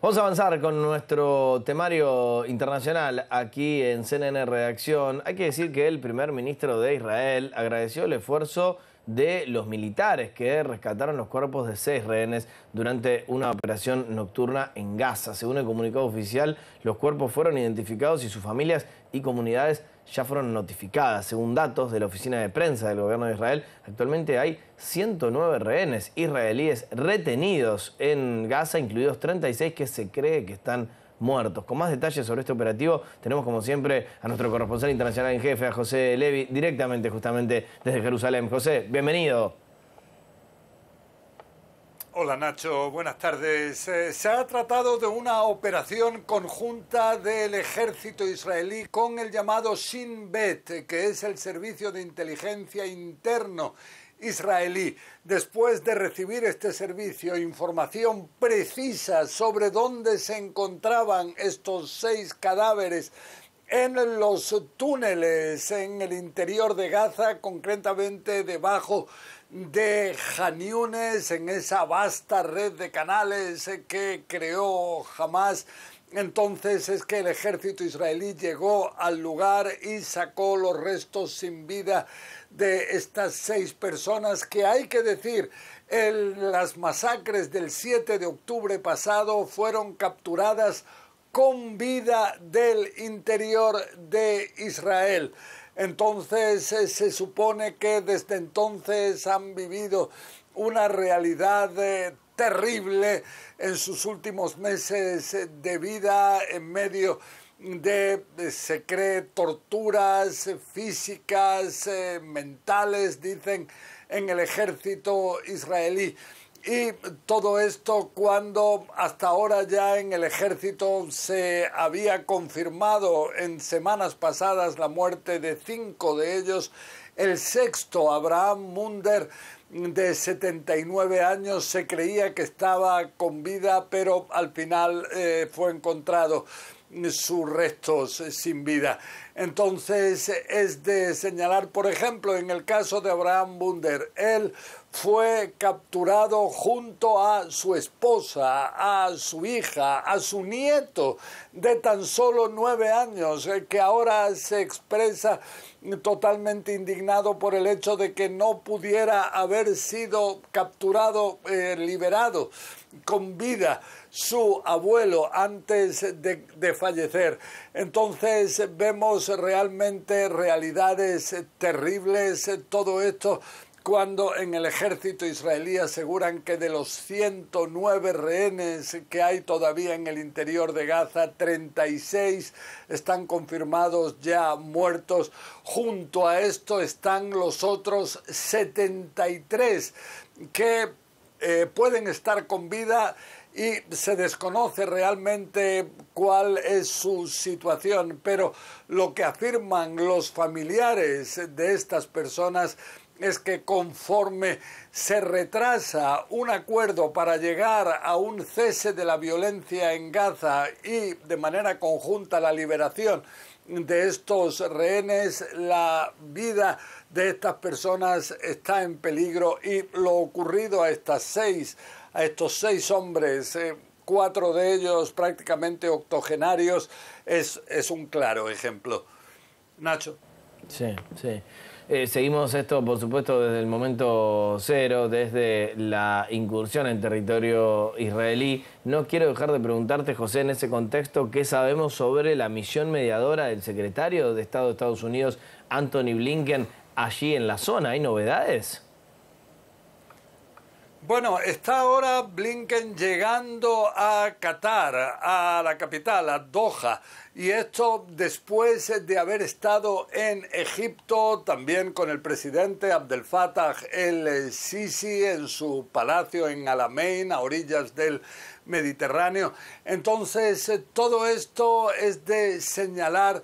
Vamos a avanzar con nuestro temario internacional aquí en CNN Redacción. Hay que decir que el primer ministro de Israel agradeció el esfuerzo de los militares que rescataron los cuerpos de seis rehenes durante una operación nocturna en Gaza. Según el comunicado oficial, los cuerpos fueron identificados y sus familias y comunidades ya fueron notificadas. Según datos de la oficina de prensa del gobierno de Israel, actualmente hay 109 rehenes israelíes retenidos en Gaza, incluidos 36 que se cree que están muertos. Con más detalles sobre este operativo tenemos como siempre a nuestro corresponsal internacional en jefe, a José Levi, directamente justamente desde Jerusalén. José, bienvenido. Hola Nacho, buenas tardes. Eh, se ha tratado de una operación conjunta del ejército israelí con el llamado Shin Bet, que es el servicio de inteligencia interno israelí. Después de recibir este servicio, información precisa sobre dónde se encontraban estos seis cadáveres en los túneles en el interior de Gaza, concretamente debajo de Janiunes en esa vasta red de canales que creó jamás. Entonces es que el ejército israelí llegó al lugar y sacó los restos sin vida de estas seis personas que hay que decir, las masacres del 7 de octubre pasado fueron capturadas con vida del interior de Israel. Entonces se supone que desde entonces han vivido una realidad eh, terrible en sus últimos meses eh, de vida en medio de, eh, se cree, torturas físicas, mentales, dicen en el ejército israelí. Y todo esto cuando hasta ahora ya en el ejército se había confirmado en semanas pasadas la muerte de cinco de ellos, el sexto, Abraham Munder, de 79 años, se creía que estaba con vida, pero al final eh, fue encontrado sus restos sin vida. Entonces es de señalar, por ejemplo, en el caso de Abraham Bunder, él fue capturado junto a su esposa, a su hija, a su nieto de tan solo nueve años, eh, que ahora se expresa totalmente indignado por el hecho de que no pudiera haber sido capturado, eh, liberado con vida su abuelo antes de fallecer. Entonces vemos realmente realidades eh, terribles, eh, todo esto cuando en el ejército israelí aseguran que de los 109 rehenes que hay todavía en el interior de Gaza, 36 están confirmados ya muertos. Junto a esto están los otros 73 que eh, pueden estar con vida y se desconoce realmente cuál es su situación, pero lo que afirman los familiares de estas personas es que conforme se retrasa un acuerdo para llegar a un cese de la violencia en Gaza y de manera conjunta la liberación de estos rehenes, la vida de estas personas está en peligro y lo ocurrido a estas seis a estos seis hombres, eh, cuatro de ellos prácticamente octogenarios, es, un claro ejemplo. Nacho. Sí, sí. Eh, seguimos esto, por supuesto, desde el momento cero, desde la incursión en territorio israelí. No quiero dejar de preguntarte, José, en ese contexto, ¿qué sabemos sobre la misión mediadora del secretario de Estado de Estados Unidos, Anthony Blinken, allí en la zona? ¿Hay novedades? Bueno, está ahora Blinken llegando a Qatar, a la capital, a Doha, y esto después de haber estado en Egipto también con el presidente Abdel Fattah el Sisi en su palacio en Alamein, a orillas del Mediterráneo. Entonces, eh, todo esto es de señalar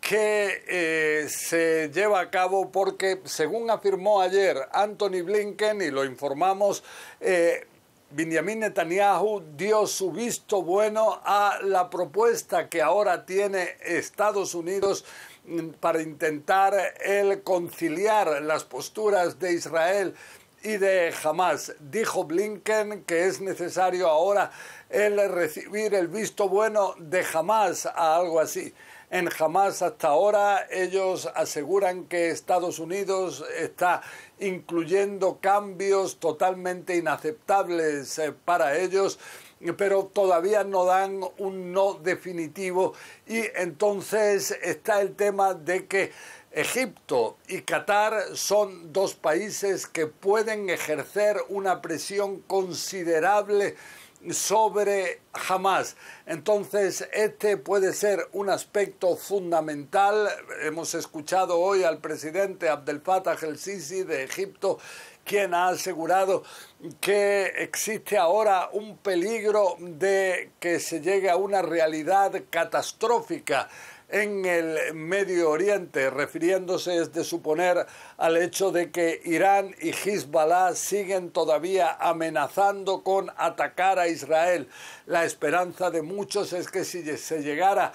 que eh, se lleva a cabo porque, según afirmó ayer Anthony Blinken, y lo informamos, eh, Benjamin Netanyahu dio su visto bueno a la propuesta que ahora tiene Estados Unidos mm, para intentar el conciliar las posturas de Israel y de jamás, Dijo Blinken que es necesario ahora el recibir el visto bueno de jamás a algo así. En jamás hasta ahora ellos aseguran que Estados Unidos está incluyendo cambios totalmente inaceptables eh, para ellos pero todavía no dan un no definitivo y entonces está el tema de que Egipto y Qatar son dos países que pueden ejercer una presión considerable sobre Hamas. Entonces, este puede ser un aspecto fundamental. Hemos escuchado hoy al presidente Abdel Fattah el-Sisi de Egipto, quien ha asegurado que existe ahora un peligro de que se llegue a una realidad catastrófica en el Medio Oriente, refiriéndose es de suponer al hecho de que Irán y Hezbollah siguen todavía amenazando con atacar a Israel. La esperanza de muchos es que si se llegara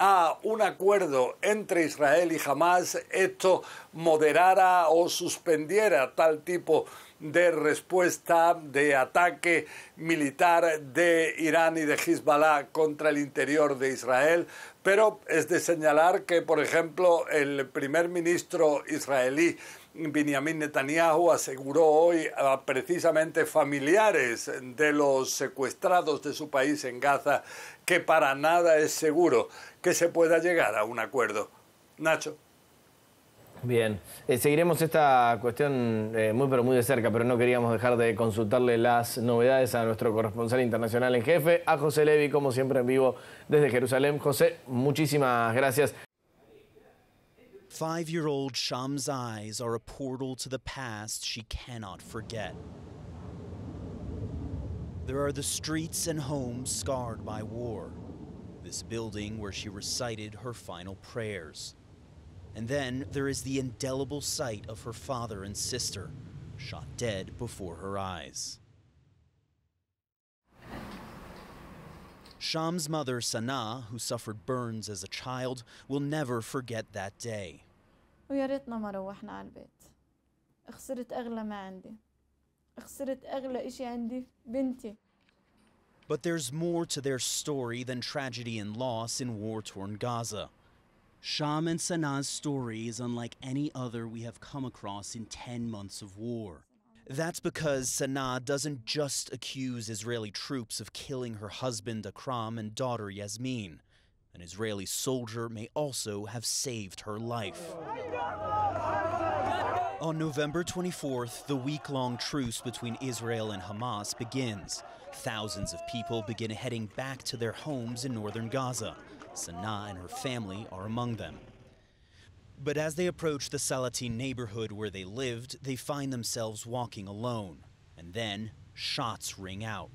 a un acuerdo entre Israel y Hamas, esto moderara o suspendiera tal tipo de respuesta de ataque militar de Irán y de Hezbollah contra el interior de Israel, pero es de señalar que, por ejemplo, el primer ministro israelí Benjamin Netanyahu aseguró hoy a precisamente familiares de los secuestrados de su país en Gaza que para nada es seguro que se pueda llegar a un acuerdo. Nacho. Bien, eh, seguiremos esta cuestión eh, muy pero muy de cerca, pero no queríamos dejar de consultarle las novedades a nuestro corresponsal internacional en jefe, a José Levi, como siempre en vivo desde Jerusalén. José, muchísimas gracias. Five-year-old Sham's eyes are a portal to the past she cannot forget. There are the streets and homes scarred by war. This building where she recited her final prayers. And then there is the indelible sight of her father and sister, shot dead before her eyes. Sham's mother, Sana, who suffered burns as a child, will never forget that day. But there's more to their story than tragedy and loss in war-torn Gaza. Shaman Sana's story is unlike any other we have come across in 10 months of war. That's because Sanaa doesn't just accuse Israeli troops of killing her husband Akram and daughter Yasmin. An Israeli soldier may also have saved her life. On November 24th, the week long truce between Israel and Hamas begins. Thousands of people begin heading back to their homes in northern Gaza. Sana and her family are among them. But as they approach the Salatin neighborhood where they lived, they find themselves walking alone. And then shots ring out.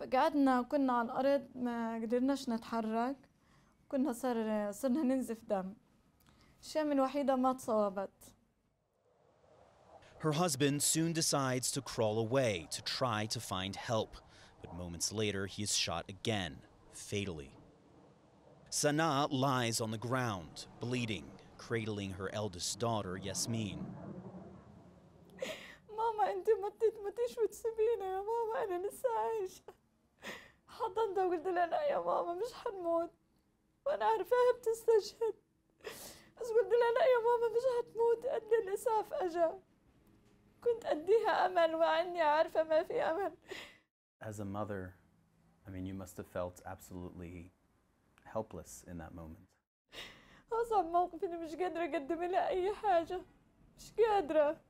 فقعدنا كنا على الأرض ما قدرناش نتحرك كنا صار صرنا ننزف دم شام وحيدة ما تصوبت Her husband soon decides to crawl away to try to find help, but moments later he is shot again, fatally. Sana lies on the ground, bleeding, cradling her eldest daughter, Yasmin. ماما انت ما تموتيش وتسيبينا يا ماما انا لسه عايشه حضنتها وقلت لها لا يا ماما مش حنموت وانا عارفاها بتستشهد بس قلت لها لا يا ماما مش هتموت قد الإسعاف أجا كنت أديها أمل وعني عارفة ما في أمل As a mother, I mean, you must have felt absolutely helpless in that moment. أصعب موقف إني مش قادرة أقدم لها أي حاجة مش قادرة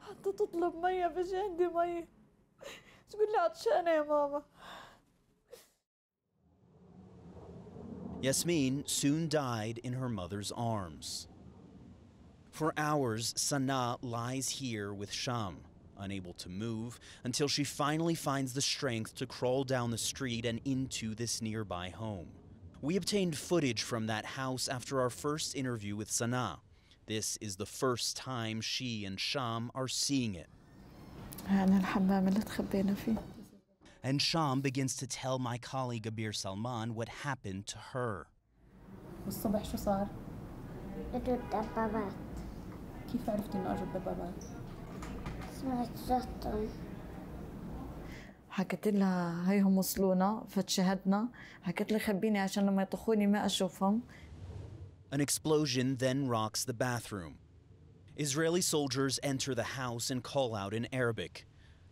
حتى تطلب مية مش عندي مية تقول لي عطشانة يا ماما Yasmin soon died in her mother's arms. For hours, Sana lies here with Sham, unable to move, until she finally finds the strength to crawl down the street and into this nearby home. We obtained footage from that house after our first interview with Sana. This is the first time she and Sham are seeing it and Sham begins to tell my colleague Abir Salman what happened to her. وصلونا فتشهدنا خبيني عشان لما يطخوني ما اشوفهم An explosion then rocks the bathroom. Israeli soldiers enter the house and call out in Arabic.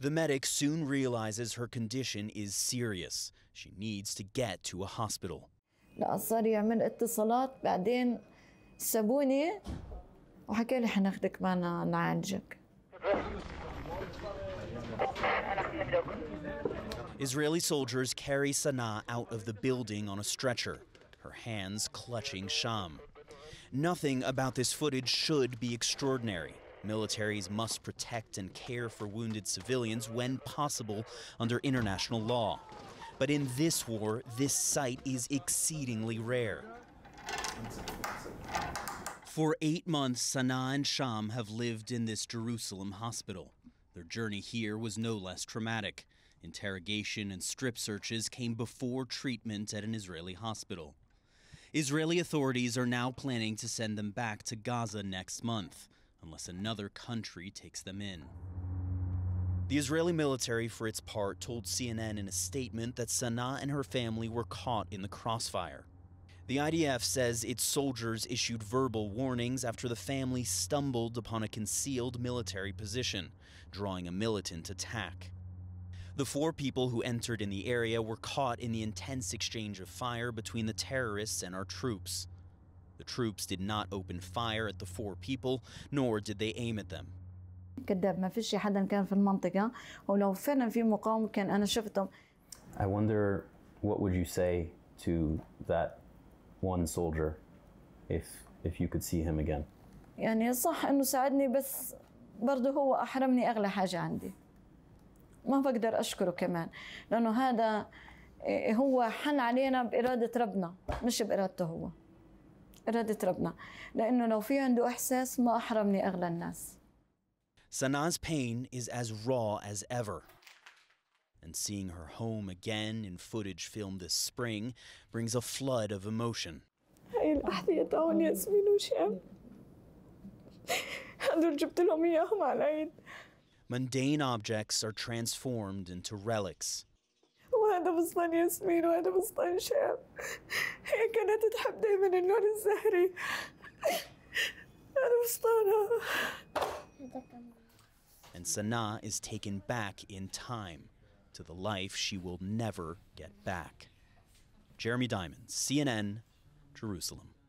The medic soon realizes her condition is serious. She needs to get to a hospital. Israeli soldiers carry Sanaa out of the building on a stretcher, her hands clutching Sham. Nothing about this footage should be extraordinary. Militaries must protect and care for wounded civilians when possible under international law. But in this war, this sight is exceedingly rare. For eight months, Sanaa and Sham have lived in this Jerusalem hospital. Their journey here was no less traumatic. Interrogation and strip searches came before treatment at an Israeli hospital. Israeli authorities are now planning to send them back to Gaza next month unless another country takes them in. The Israeli military, for its part, told CNN in a statement that Sanaa and her family were caught in the crossfire. The IDF says its soldiers issued verbal warnings after the family stumbled upon a concealed military position, drawing a militant attack. The four people who entered in the area were caught in the intense exchange of fire between the terrorists and our troops. The troops did not open fire at the four people, nor did they aim at them. I wonder what would you say to that one soldier if, if you could see him again? هو حن علينا بإرادة ربنا مش بإرادته هو إرادة ربنا لأنه لو في عنده إحساس ما أحرمني أغلى الناس Sana's pain is as raw as ever. And seeing her home again in footage filmed this spring brings a flood of emotion. Mundane objects are transformed into relics. ياسمين شاب هي كانت تحب دايما اللون الزهري And Sana is taken back in time to the life she will never get back. Jeremy Diamond, CNN, Jerusalem.